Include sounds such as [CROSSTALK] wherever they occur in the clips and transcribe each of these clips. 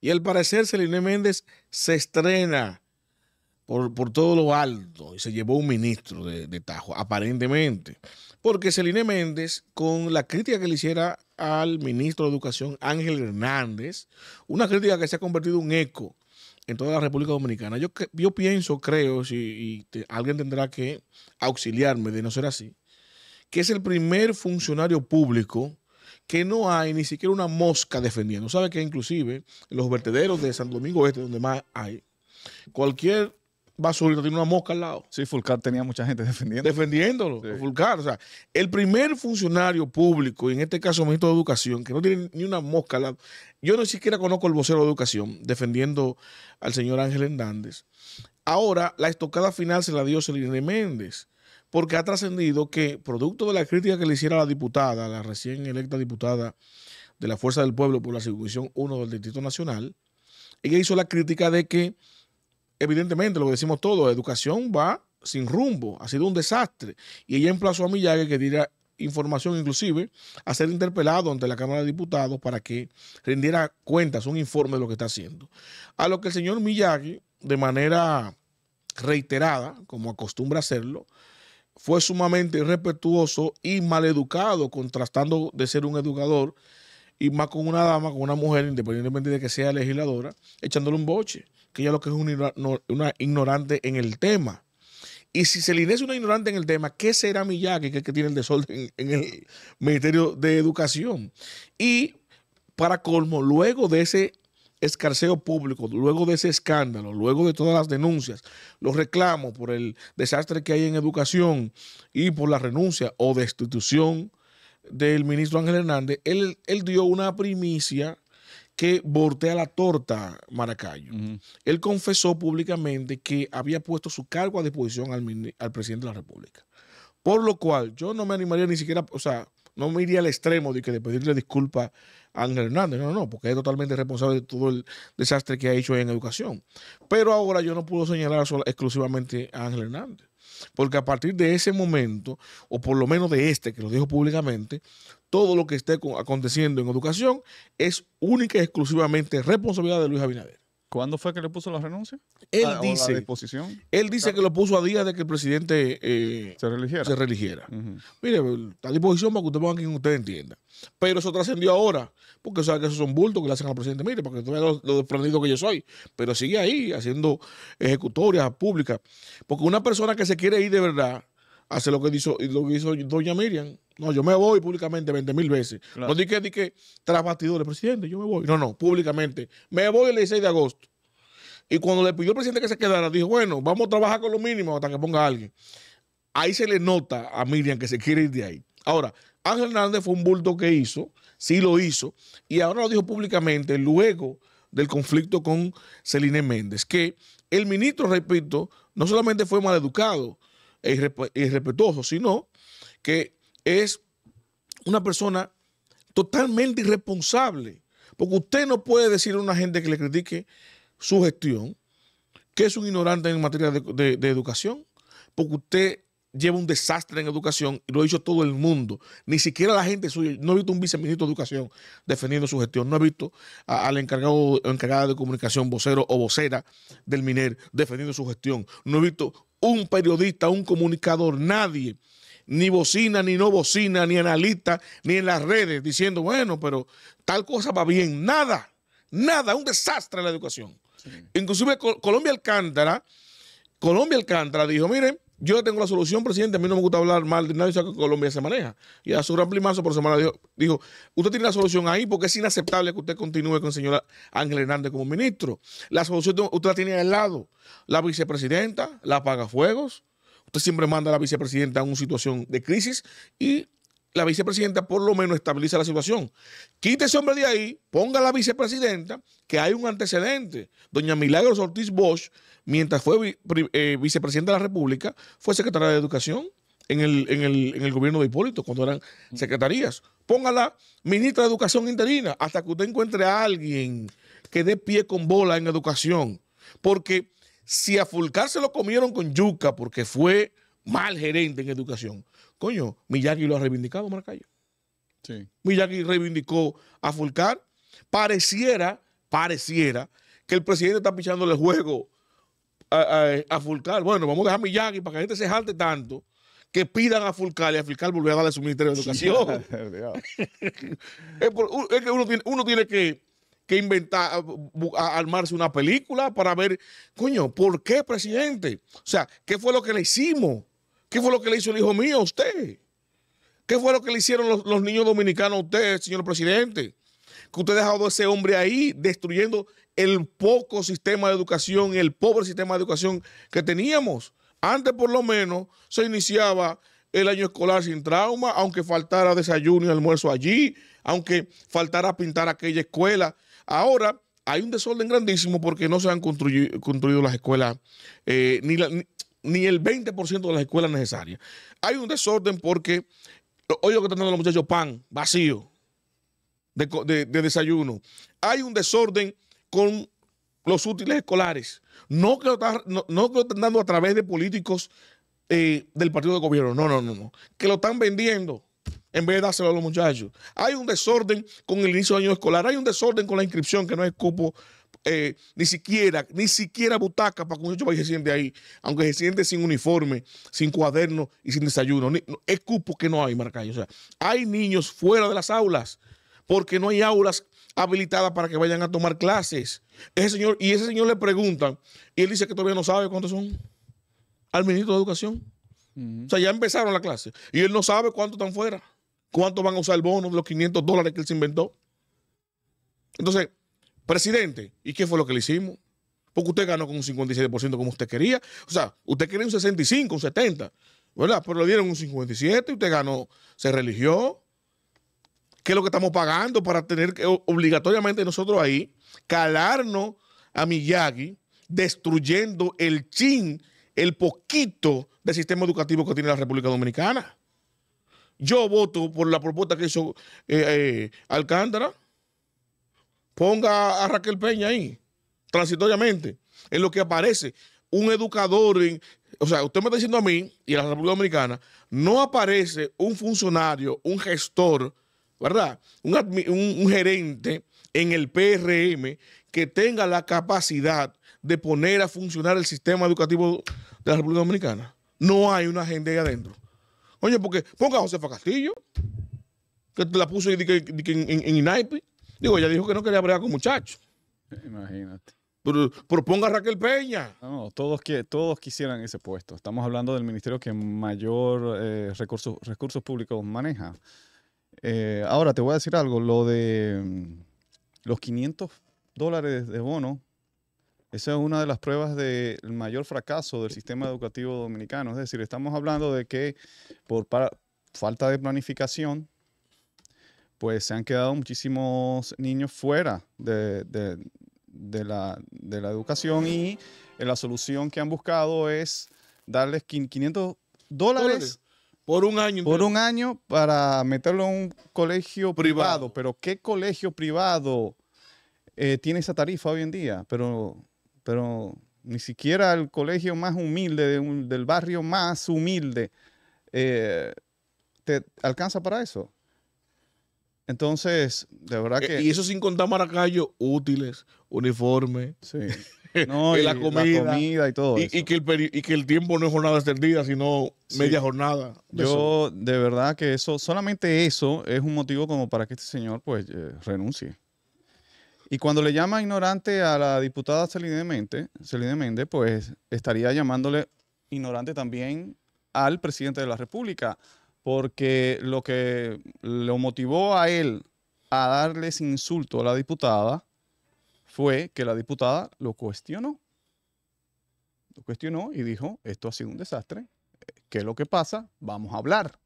Y al parecer, Celine Méndez se estrena por, todo lo alto y se llevó un ministro de, Tajo, aparentemente. Porque Celine Méndez, con la crítica que le hiciera al ministro de Educación Ángel Hernández, una crítica que se ha convertido en un eco en toda la República Dominicana. Yo, yo pienso, creo, si, alguien tendrá que auxiliarme de no ser así, que es el primer funcionario público que no hay ni siquiera una mosca defendiendo. Sabe que inclusive en los vertederos de San Domingo Este, donde más hay, cualquier basurita tiene una mosca al lado. Sí, Fulcar tenía mucha gente defendiendo. defendiéndolo. Fulcar. O sea, el primer funcionario público, y en este caso ministro de Educación, que no tiene ni una mosca al lado. Yo ni siquiera conozco el vocero de Educación defendiendo al señor Ángel Hernández. Ahora, la estocada final se la dio Celina Méndez porque ha trascendido que, producto de la crítica que le hiciera la diputada, la recién electa diputada de la Fuerza del Pueblo por la circunscripción 1 del Distrito Nacional, ella hizo la crítica de que, evidentemente, lo que decimos todos, educación va sin rumbo, ha sido un desastre. Y ella emplazó a Millague que diera información, inclusive, a ser interpelado ante la Cámara de Diputados para que rindiera cuentas, un informe de lo que está haciendo. A lo que el señor Millague, de manera reiterada, como acostumbra hacerlo, fue sumamente irrespetuoso y maleducado, contrastando de ser un educador y más con una dama, con una mujer, independientemente de que sea legisladora, echándole un boche, que ella lo que es una, ignorante en el tema. Y si se le es una ignorante en el tema, ¿qué será mi que, que tiene el desorden en el Ministerio de Educación? Y para colmo, luego de ese escarceo público, luego de ese escándalo, luego de todas las denuncias, los reclamos por el desastre que hay en educación y por la renuncia o destitución del ministro Ángel Hernández, él, él dio una primicia que voltea la torta Maracayo. Él confesó públicamente que había puesto su cargo a disposición al, al presidente de la República. Por lo cual, yo no me animaría ni siquiera, o sea, no me iría al extremo de que pedirle disculpas a Ángel Hernández, no, no, porque es totalmente responsable de todo el desastre que ha hecho en educación. Pero ahora yo no puedo señalar exclusivamente a Ángel Hernández, porque a partir de ese momento, o por lo menos de este que lo dijo públicamente, todo lo que esté aconteciendo en educación es única y exclusivamente responsabilidad de Luis Abinader. ¿Cuándo fue que le puso la renuncia? Él ah, dice. Él dice que lo puso a día de que el presidente eh, se religiera. Se está Mire, a disposición para que usted ponga quien usted entienda. Pero eso trascendió ahora, porque sabe que esos son bultos que le hacen al presidente. Mire, porque tú usted lo, lo, desprendido que yo soy. Pero sigue ahí haciendo ejecutorias públicas. Porque una persona que se quiere ir de verdad, Hace lo que hizo, lo hizo doña Miriam. No, yo me voy públicamente 20 mil veces. No di que, di que tras bastidores, presidente, yo me voy. No, no, públicamente. Me voy el 16 de agosto. Y cuando le pidió al presidente que se quedara, dijo, bueno, vamos a trabajar con lo mínimo hasta que ponga alguien. Ahí se le nota a Miriam que se quiere ir de ahí. Ahora, Ángel Hernández fue un bulto que hizo, sí lo hizo, y ahora lo dijo públicamente luego del conflicto con Celine Méndez, que el ministro, repito, no solamente fue maleducado, irrespetuoso, sino que es una persona totalmente irresponsable. Porque usted no puede decir a una gente que le critique su gestión que es un ignorante en materia de educación, porque usted lleva un desastre en educación y lo ha dicho todo el mundo. Ni siquiera la gente suya. No he visto un viceministro de educación defendiendo su gestión. No he visto al encargado encargada de comunicación, vocero o vocera del MINER defendiendo su gestión. No he visto un periodista, un comunicador, nadie. Ni bocina, ni no bocina, ni analista, ni en las redes diciendo, bueno, pero tal cosa va bien. Nada, nada, un desastre en la educación. Inclusive Colombia Alcántara, Colombia Alcántara dijo, miren, yo tengo la solución, presidente. A mí no me gusta hablar mal de nadie, sabe que Colombia se maneja. Y a su gran primazo por semana dijo, usted tiene la solución ahí porque es inaceptable que usted continúe con señora Ángel Hernández como ministro. La solución usted la tiene al lado. La vicepresidenta, la fuegos Usted siempre manda a la vicepresidenta a una situación de crisis y la vicepresidenta por lo menos estabiliza la situación. Quite ese hombre de ahí, ponga a la vicepresidenta, que hay un antecedente. Doña Milagros Ortiz Bosch, mientras fue eh, vicepresidenta de la República, fue secretaria de Educación en el, en el gobierno de Hipólito, cuando eran secretarías. Póngala ministra de Educación interina, hasta que usted encuentre a alguien que dé pie con bola en educación. Porque si a Fulcar se lo comieron con yuca porque fue mal gerente en educación. Coño, Miyagi lo ha reivindicado, Maracayo Sí. Miyagi reivindicó a Fulcar. Pareciera, pareciera que el presidente está pichándole el juego a, a, Fulcar. Bueno, vamos a dejar a Miyagi para que la gente se jalte tanto que pidan a Fulcar y a Fulcar volver a darle su Ministerio de Educación. [LAUGHS] [LAUGHS] es, que uno tiene, que, inventar, armarse una película para ver, coño, ¿por qué, presidente? O sea, ¿qué fue lo que le hicimos? ¿Qué fue lo que le hizo el hijo mío a usted? ¿Qué fue lo que le hicieron los, niños dominicanos a usted, señor presidente? Que usted ha dejado a ese hombre ahí destruyendo el poco sistema de educación, el pobre sistema de educación que teníamos. Antes, por lo menos, se iniciaba el año escolar sin trauma, aunque faltara desayuno y almuerzo allí, aunque faltara pintar aquella escuela. Ahora hay un desorden grandísimo porque no se han construido, las escuelas, eh, ni, la, ni el 20% de las escuelas necesarias. Hay un desorden porque hoy lo que están dando los muchachos pan vacío de, desayuno. Hay un desorden con los útiles escolares. No que lo, no, están dando a través de políticos eh, del partido de gobierno. No, no, no, no. Que lo están vendiendo en vez de dárselo a los muchachos. Hay un desorden con el inicio del año escolar. Hay un desorden con la inscripción que no es cupo eh, ni siquiera, ni siquiera butaca para que un y se siente ahí, aunque se siente sin uniforme, sin cuaderno y sin desayuno. es cupo que no hay, Marcayo. O sea, hay niños fuera de las aulas porque no hay aulas habilitadas para que vayan a tomar clases. Ese señor, y ese señor le preguntan, y él dice que todavía no sabe cuántos son al ministro de Educación. O sea, ya empezaron la clase y él no sabe cuántos están fuera, Cuántos van a usar el bono de los 500 dólares que él se inventó. Entonces, presidente, ¿y qué fue lo que le hicimos? Porque usted ganó con un 57% como usted quería. O sea, usted quería un 65, un 70, ¿verdad? Pero le dieron un 57 y usted ganó, se religió. ¿Qué es lo que estamos pagando para tener que obligatoriamente nosotros ahí calarnos a Miyagi, destruyendo el chin, el poquito del sistema educativo que tiene la República Dominicana? Yo voto por la propuesta que hizo eh, eh, Alcántara ponga a Raquel Peña ahí, transitoriamente, en lo que aparece un educador, en, o sea, usted me está diciendo a mí y a la República Dominicana, no aparece un funcionario, un gestor, ¿verdad? Un, gerente en el PRM que tenga la capacidad de poner a funcionar el sistema educativo de la República Dominicana. No hay una gente ahí adentro. Oye, porque ponga a Josefa Castillo, que la puso en, en INAIPI. Digo, ella dijo que no quería bregar con muchachos. [LAUGHS] Imagínate. Pero, proponga Raquel Peña. No, todos, todos quisieran ese puesto. Estamos hablando del ministerio que mayor eh, recursos, recursos públicos maneja. Eh, ahora te voy a decir algo, lo de mm, los 500 dólares de bono, esa es una de las pruebas del mayor fracaso del sistema educativo dominicano. Es decir, estamos hablando de que por falta de planificación pues se han quedado muchísimos niños fuera de, la, educación y eh, la solución que han buscado es darles 500 dólares, Por un año. Por un año para meterlo en un colegio privado. Pero ¿qué colegio privado eh, tiene esa tarifa hoy en día? Pero, pero ni siquiera el colegio más humilde, del barrio más humilde, eh, te alcanza para eso. Entonces, de verdad e, que. Y eso sin contar maracayos útiles, uniformes, Sí. [LAUGHS] No, y, la, comida, y todo. Y, y que el y que el tiempo no es jornada extendida, sino media jornada. Yo, de verdad que eso, solamente eso es un motivo como para que este señor, pues, eh, renuncie. Y cuando le llama ignorante a la diputada Celine Méndez, Méndez, pues estaría llamándole ignorante también al presidente de la República, porque lo que lo motivó a él a darles insulto a la diputada fue que la diputada lo cuestionó. Lo cuestionó y dijo, esto ha sido un desastre, ¿qué es lo que pasa? Vamos a hablar.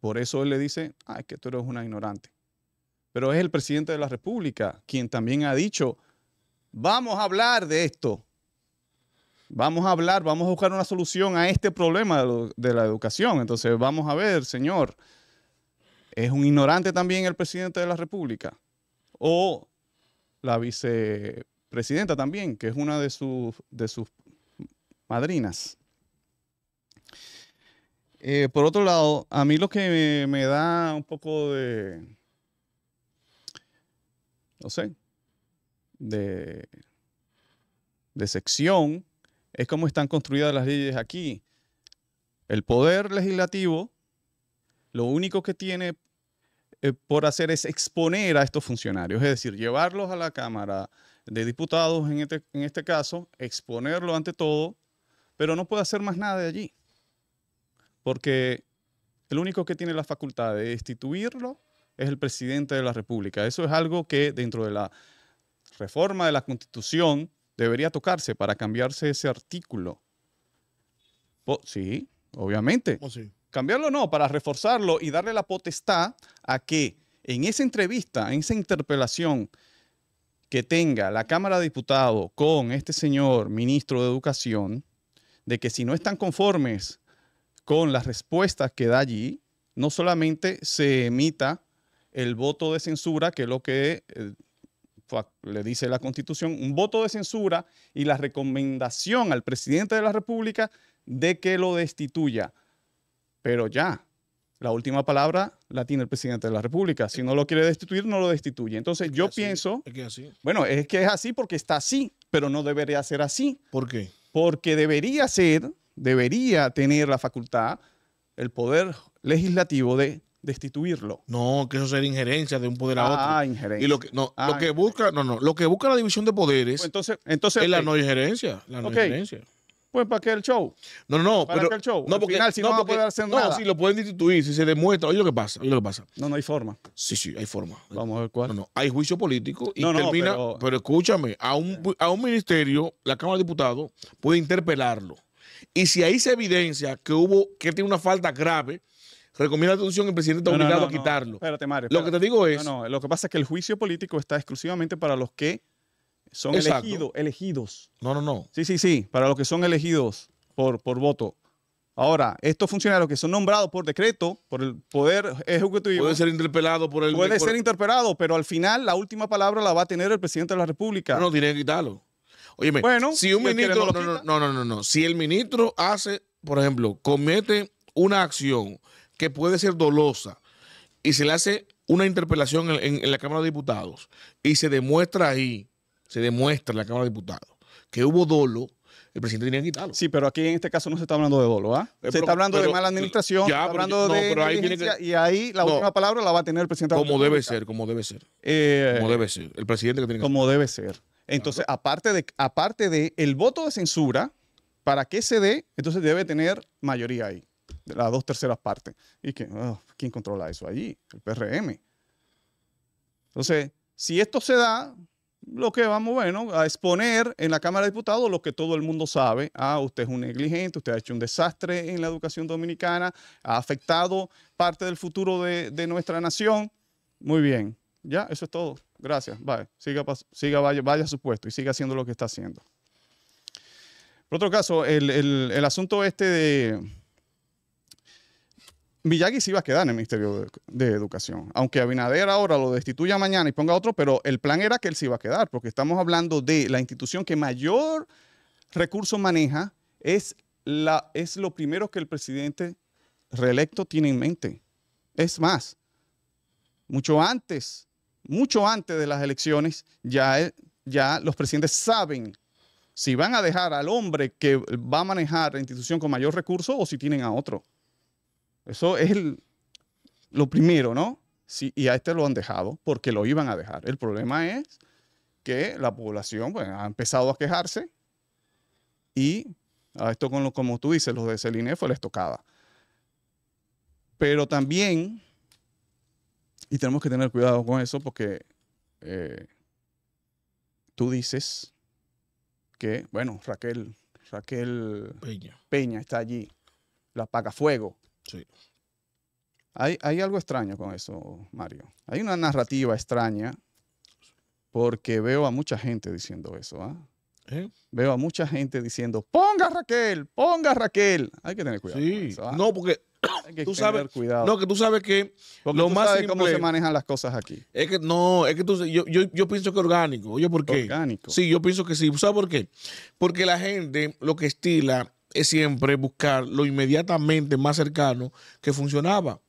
Por eso él le dice, ay, que tú eres una ignorante. Pero es el presidente de la República quien también ha dicho, vamos a hablar de esto vamos a hablar, vamos a buscar una solución a este problema de, la educación. Entonces, vamos a ver, señor, ¿es un ignorante también el presidente de la República? O la vicepresidenta también, que es una de sus, madrinas. Eh, por otro lado, a mí lo que me, da un poco de, no sé, de, de sección es como están construidas las leyes aquí. El poder legislativo lo único que tiene eh, por hacer es exponer a estos funcionarios, es decir, llevarlos a la Cámara de Diputados en este, en este caso, exponerlo ante todo, pero no puede hacer más nada de allí, porque el único que tiene la facultad de destituirlo es el presidente de la República. Eso es algo que dentro de la reforma de la Constitución debería tocarse para cambiarse ese artículo. sí, obviamente. Oh, Cambiarlo no, para reforzarlo y darle la potestad a que en esa entrevista, en esa interpelación que tenga la Cámara de Diputados con este señor ministro de Educación, de que si no están conformes con las respuestas que da allí, no solamente se emita el voto de censura, que es lo que eh, le dice la Constitución, un voto de censura y la recomendación al presidente de la República de que lo destituya. Pero ya, la última palabra la tiene el presidente de la República. Si no lo quiere destituir, no lo destituye. Entonces, yo pienso. que Bueno, es que es así porque está así, pero no debería ser así. ¿Por qué? Porque debería ser, debería tener la facultad, el poder legislativo de destituirlo. No, que eso sería injerencia de un poder a ah, otro. Ah, injerencia. Y lo que, no, lo ah, que busca, no, no, lo que busca la división de poderes pues entonces, entonces, es la no injerencia. La injerencia. Pues para qué el show. No, no, ¿Para qué el show? No, porque, si no, no a poder hacer no, si lo pueden destituir, si se demuestra. Oye lo que pasa, lo pasa. No, no hay forma. Sí, sí, hay forma. Vamos a ver cuál. No, no, hay juicio político y no, termina. Pero, escúchame, a un, a un ministerio, la Cámara de Diputados, puede interpelarlo. Y si ahí se evidencia que hubo, que tiene una falta grave, recomienda la solución, el presidente está obligado a quitarlo. Espérate, Mario. Lo que te digo es. No, no, lo que pasa es que el juicio político está exclusivamente para los que son elegidos, No, no, no. Sí, sí, sí, para los que son elegidos por, por voto. Ahora, estos funcionarios que son nombrados por decreto, por el poder ejecutivo. Puede ser interpelado por el. Puede ser interpelado, pero al final la última palabra la va a tener el presidente de la República. No, tiene que quitarlo. Oye, bueno, si un ministro. no, no, no, no. Si el ministro hace, por ejemplo, comete una acción que puede ser dolosa y se le hace una interpelación en, la Cámara de Diputados y se demuestra ahí, se demuestra en la Cámara de Diputados que hubo dolo, el presidente tiene que quitarlo. Sí, pero aquí en este caso no se está hablando de dolo, ¿ah? Eh, se está hablando de mala administración, hablando de y ahí la última palabra la va a tener el presidente. Como debe ser, como debe ser. Eh, como debe ser, el presidente que tiene que Como debe ser. Entonces, aparte de aparte de el voto de censura, para que se dé, entonces debe tener mayoría ahí las dos terceras partes. Y que, ah, ¿quién controla eso allí? El PRM. Entonces, si esto se da, lo que vamos, bueno, a exponer en la Cámara de Diputados lo que todo el mundo sabe. Ah, usted es un negligente, usted ha hecho un desastre en la educación dominicana, ha afectado parte del futuro de, nuestra nación. Muy bien, ya, eso es todo. Gracias, Siga, vaya, vaya a su puesto y siga haciendo lo que está haciendo. Por otro caso, el asunto este de Villagui sí iba a quedar en el Ministerio de, Educación. Aunque Abinader ahora lo destituya mañana y ponga otro, pero el plan era que él se iba a quedar, porque estamos hablando de la institución que mayor recurso maneja, es, lo primero que el presidente reelecto tiene en mente. Es más, mucho antes, mucho antes de las elecciones, ya, ya los presidentes saben si van a dejar al hombre que va a manejar la institución con mayor recurso o si tienen a otro. Eso es lo primero, ¿no? Sí, y a este lo han dejado porque lo iban a dejar. El problema es que la población pues, ha empezado a quejarse y a ah, esto con lo, como tú dices, los de Celine fue la estocada. Pero también, y tenemos que tener cuidado con eso porque eh, tú dices que, bueno, Raquel, Raquel Peña, Peña está allí, la paga fuego Sí. Hay, algo extraño con eso, Mario. Hay una narrativa extraña porque veo a mucha gente diciendo eso. ¿ah? ¿Eh? Veo a mucha gente diciendo, ponga Raquel, ponga Raquel. Hay que tener cuidado. Sí. ¿ah? no, porque tú sabes, cuidado. No, que tú sabes que lo más sabes cómo se manejan las cosas aquí. Es que no, es que tú, yo, pienso que orgánico. Oye, ¿por qué? Orgánico. Sí, yo pienso que sí. ¿Sabes por qué? Porque la gente lo que estila es siempre buscar lo inmediatamente más cercano que funcionaba.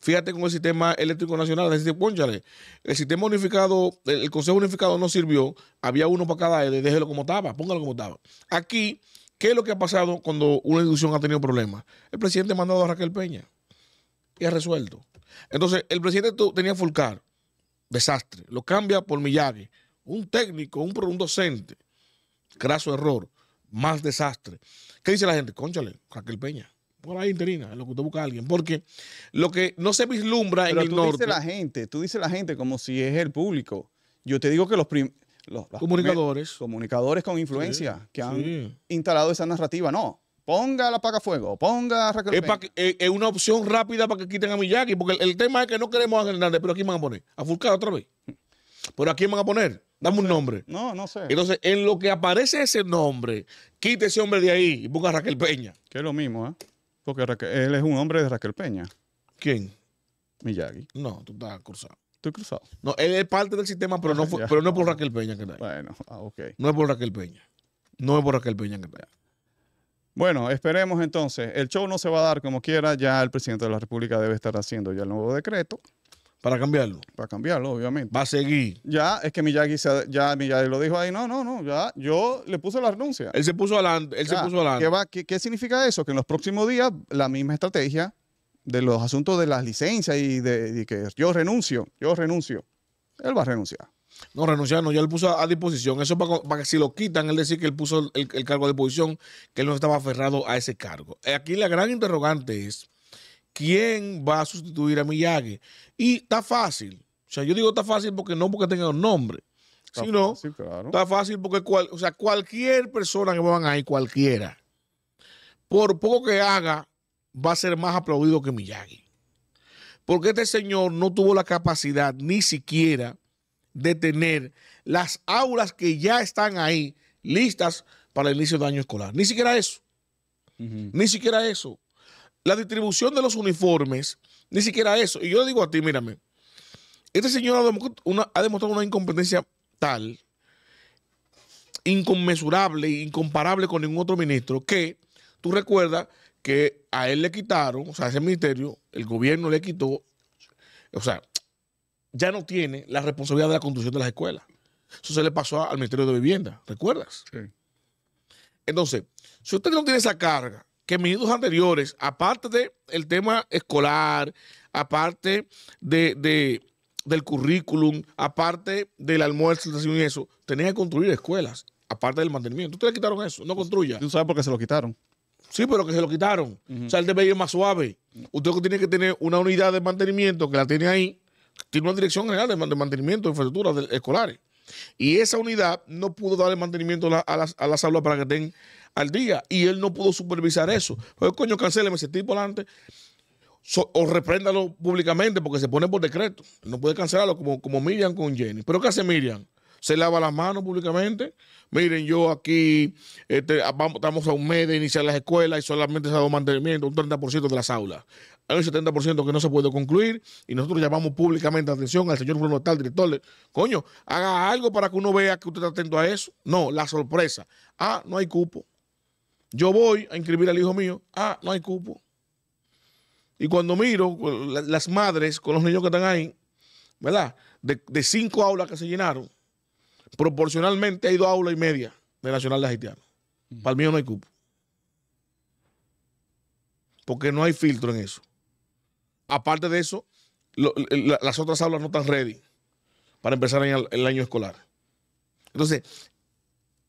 Fíjate con el sistema eléctrico nacional, decir, ponchale, el sistema unificado, el, Consejo Unificado no sirvió, había uno para cada EDE, déjelo como estaba, póngalo como estaba. Aquí, ¿qué es lo que ha pasado cuando una institución ha tenido problemas? El presidente ha mandado a Raquel Peña y ha resuelto. Entonces, el presidente tenía Fulcar, desastre, lo cambia por Millague, un técnico, un, un docente, graso error más desastre. ¿Qué dice la gente? Cónchale, Raquel Peña. Por ahí interina, lo que usted busca a alguien. Porque lo que no se vislumbra en el tú Dices la gente, tú dices la gente como si es el público. Yo te digo que los, los, comunicadores. comunicadores con influencia que han instalado esa narrativa. No, ponga la fuego. ponga a Raquel es, Peña. Eh, es, una opción rápida para que quiten a Miyagi, porque el, tema es que no queremos a Hernández, pero aquí van a poner? ¿A Fulcar otra vez? ¿Pero aquí van a poner? Dame un nombre. No, no sé. Entonces, en lo que aparece ese nombre, quite ese hombre de ahí y ponga Raquel Peña. Que es lo mismo, ¿eh? Porque él es un hombre de Raquel Peña. ¿Quién? Miyagi. No, tú estás cruzado. Estoy cruzado. No, él es parte del sistema, pero no, [LAUGHS] fue, pero no es por Raquel Peña que está Bueno, ah, ok. No es por Raquel Peña. No es por Raquel Peña que está Bueno, esperemos entonces. El show no se va a dar como quiera. Ya el presidente de la República debe estar haciendo ya el nuevo decreto. Para cambiarlo. Para cambiarlo, obviamente. Va a seguir. Ya, es que Miyagi, ya lo dijo ahí. No, no, no, ya. Yo le puse la renuncia. Él se puso adelante. Él se puso adelante. ¿qué, significa eso? Que en los próximos días, la misma estrategia de los asuntos de las licencias y de, que yo renuncio, yo renuncio. Él va a renunciar. No, renunciar no, ya le puso a disposición. Eso para, que si lo quitan, él decir que él puso el, el, cargo a disposición, que él no estaba aferrado a ese cargo. Eh, aquí la gran interrogante es ¿quién va a sustituir a Miyagi? Y está fácil. O sea, yo digo está fácil porque no porque tenga un nombre, sino está fácil porque cual, o sea, cualquier persona que van ahí, cualquiera, por poco que haga, va a ser más aplaudido que Miyagi. Porque este señor no tuvo la capacidad ni siquiera de tener las aulas que ya están ahí listas para el inicio del año escolar. Ni siquiera eso. Ni siquiera eso la distribución de los uniformes, ni siquiera eso. Y yo le digo a ti, mírame, este señor ha demostrado una, incompetencia tal, inconmensurable e incomparable con ningún otro ministro, que tú recuerdas que a él le quitaron, o sea, a ese ministerio, el gobierno le quitó, o sea, ya no tiene la responsabilidad de la construcción de las escuelas. Eso se le pasó al Ministerio de Vivienda, ¿recuerdas? Sí. Entonces, si usted no tiene esa carga que en minutos anteriores, aparte del tema escolar, aparte de, del currículum, aparte del almuerzo y eso, tenían que construir escuelas, aparte del mantenimiento. Ustedes quitaron eso, no construya. ¿Tú sabes por qué se lo quitaron? Sí, pero que se lo quitaron. O sea, el debe es más suave. Usted tiene que tener una unidad de mantenimiento que la tiene ahí, tiene una dirección general de mantenimiento de infraestructuras escolares. Y esa unidad no pudo darle mantenimiento a, las, aulas para que estén al día. Y él no pudo supervisar eso. Pues, coño, cancéleme ese tipo delante o repréndalo públicamente porque se pone por decreto. No puede cancelarlo como, como Miriam con Jenny. Pero ¿qué hace Miriam? Se lava las manos públicamente. Miren, yo aquí este, estamos a un mes de iniciar las escuelas y solamente se ha dado mantenimiento, un 30% de las aulas hay un 70% que no se puede concluir y nosotros llamamos públicamente atención al señor Bruno Tal, director, coño, haga algo para que uno vea que usted está atento a eso. No, la sorpresa. Ah, no hay cupo. Yo voy a inscribir al hijo mío. Ah, no hay cupo. Y cuando miro las madres con los niños que están ahí, ¿verdad? De, cinco aulas que se llenaron, proporcionalmente hay dos aulas y media de Nacional de Haitiano. Para el mío no hay cupo. Porque no hay filtro en eso aparte de eso, las otras aulas no están ready para empezar el, año escolar. Entonces,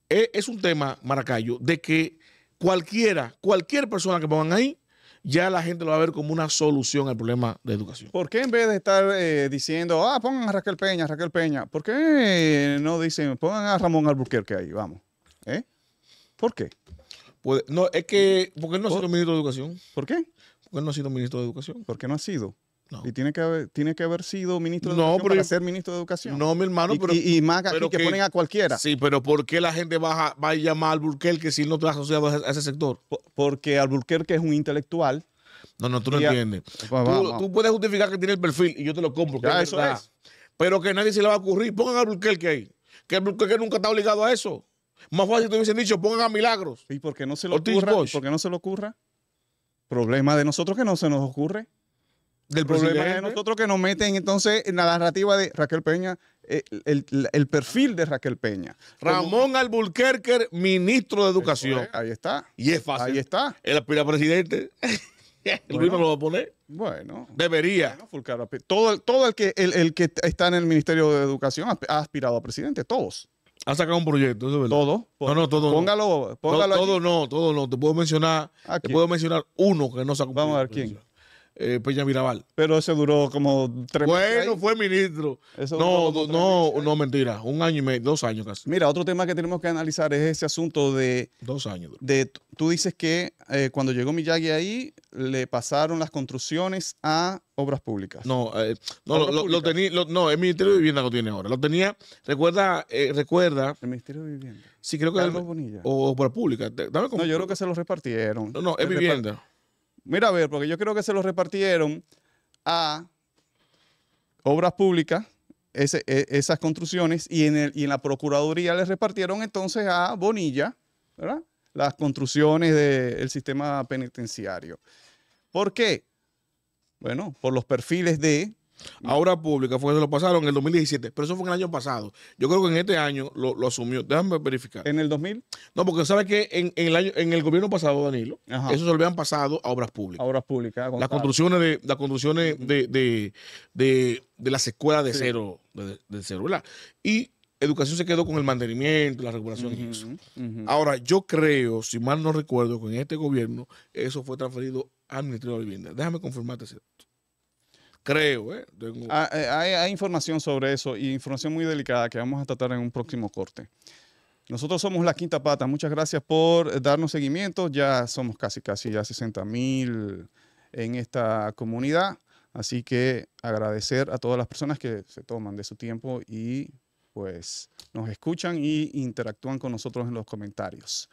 e, es, un tema, Maracayo, de que cualquiera, cualquier persona que pongan ahí, ya la gente lo va a ver como una solución al problema de educación. ¿Por qué en vez de estar eh, diciendo, ah, pongan a Raquel Peña, Raquel Peña, ¿por qué no dicen, pongan a Ramón Albuquerque ahí, vamos? ¿eh? ¿Por qué? no, es que, porque no es el ministro de educación. ¿Por qué? él no ha sido ministro de Educación. ¿Por qué no ha sido? No. Y tiene que, haber, tiene que haber sido ministro de no, Educación para ser ministro de Educación. No, mi hermano, pero. Y, más que, ponen a cualquiera. Sí, pero ¿por qué la gente va a, va a llamar al que si no está asociado a ese sector? porque al que es un intelectual. No, no, tú no entiendes. tú, puedes justificar que tiene el perfil y yo te lo compro. Ya, eso es. Pero que nadie se le va a ocurrir. Pongan al que ahí. Que el que nunca está obligado a eso. Más fácil te hubiesen dicho, pongan a Milagros. ¿Y por qué no se lo ocurra? ¿Por qué no se lo ocurra? Problema de nosotros que no se nos ocurre. Del problema de nosotros que nos meten entonces en la narrativa de Raquel Peña, eh, el, perfil de Raquel Peña. Ramón Albulquerque, ministro de Educación. Pues, ahí está. Y es fácil. Ahí está. El aspira presidente. El [LAUGHS] mismo lo va a poner. Bueno. Debería. todo, todo el, que, el que está en el Ministerio de Educación ha aspirado a presidente, todos. Ha sacado un proyecto, eso es verdad. Todo. Pues, no, no, todo póngalo, no. Póngalo, póngalo. Todo, no, todo no. Te puedo mencionar, te puedo mencionar uno que no sacó Vamos a ver quién eh, Peña Mirabal. Pero ese duró como tres meses. Bueno, fue ministro. no, no, no, mentira. Un año y medio, dos años casi. Mira, otro tema que tenemos que analizar es ese asunto de. Dos años. De, tú dices que eh, cuando llegó Miyagi ahí, le pasaron las construcciones a obras públicas. No, eh, no, lo, no, el Ministerio de Vivienda lo tiene ahora. Lo tenía. Recuerda. Eh, recuerda el Ministerio de Vivienda. Sí, creo que. O obras públicas. No, yo creo que se lo repartieron. No, no, es vivienda. Mira, a ver, porque yo creo que se lo repartieron a obras públicas, e, esas construcciones, y en, la Procuraduría les repartieron entonces a Bonilla, ¿verdad? Las construcciones del sistema penitenciario. ¿Por qué? Bueno, por los perfiles de a obras pública fue que se lo pasaron en el 2017, pero eso fue en el año pasado. Yo creo que en este año lo, asumió. Déjame verificar. ¿En el 2000? No, porque sabes que en, el, año, en el gobierno pasado, Danilo, eso se lo habían pasado a obras públicas. obras públicas. Las construcciones de, las de, escuelas de cero, de, de Y educación se quedó con el mantenimiento, la regulación y eso. Ahora, yo creo, si mal no recuerdo, que en este gobierno eso fue transferido al Ministerio de Vivienda. Déjame confirmarte esto Creo, ¿eh? Tengo... Ah, eh, hay, información sobre eso y información muy delicada que vamos a tratar en un próximo corte. Nosotros somos La Quinta Pata. Muchas gracias por darnos seguimiento. Ya somos casi, casi ya 60 mil en esta comunidad. Así que agradecer a todas las personas que se toman de su tiempo y pues nos escuchan y interactúan con nosotros en los comentarios.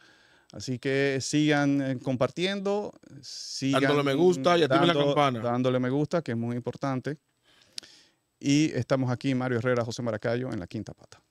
Así que sigan eh, compartiendo, sigan dándole me gusta y activen la campana. Dándole me gusta, que es muy importante. Y estamos aquí, Mario Herrera, José Maracayo, en la quinta pata.